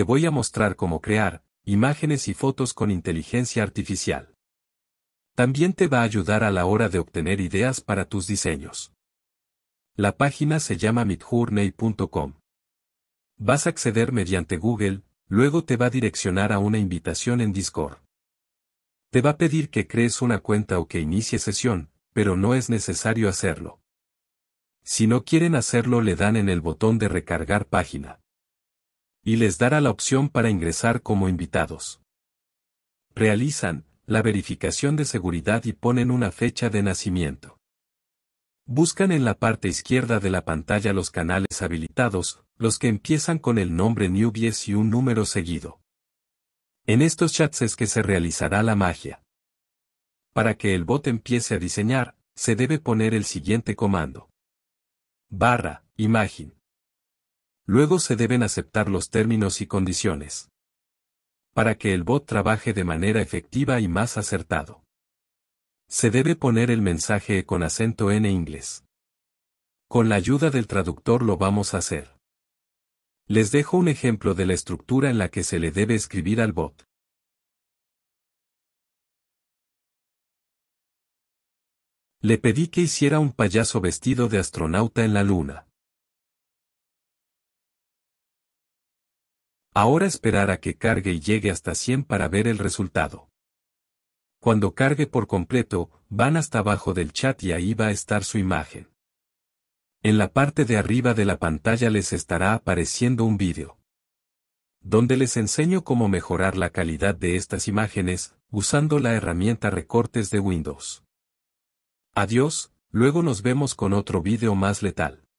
te voy a mostrar cómo crear imágenes y fotos con inteligencia artificial. También te va a ayudar a la hora de obtener ideas para tus diseños. La página se llama midjourney.com. Vas a acceder mediante Google, luego te va a direccionar a una invitación en Discord. Te va a pedir que crees una cuenta o que inicie sesión, pero no es necesario hacerlo. Si no quieren hacerlo le dan en el botón de recargar página y les dará la opción para ingresar como invitados. Realizan la verificación de seguridad y ponen una fecha de nacimiento. Buscan en la parte izquierda de la pantalla los canales habilitados, los que empiezan con el nombre Newbies y un número seguido. En estos chats es que se realizará la magia. Para que el bot empiece a diseñar, se debe poner el siguiente comando. Barra, Imagen. Luego se deben aceptar los términos y condiciones. Para que el bot trabaje de manera efectiva y más acertado. Se debe poner el mensaje con acento en inglés. Con la ayuda del traductor lo vamos a hacer. Les dejo un ejemplo de la estructura en la que se le debe escribir al bot. Le pedí que hiciera un payaso vestido de astronauta en la luna. Ahora esperar a que cargue y llegue hasta 100 para ver el resultado. Cuando cargue por completo, van hasta abajo del chat y ahí va a estar su imagen. En la parte de arriba de la pantalla les estará apareciendo un vídeo. Donde les enseño cómo mejorar la calidad de estas imágenes, usando la herramienta recortes de Windows. Adiós, luego nos vemos con otro vídeo más letal.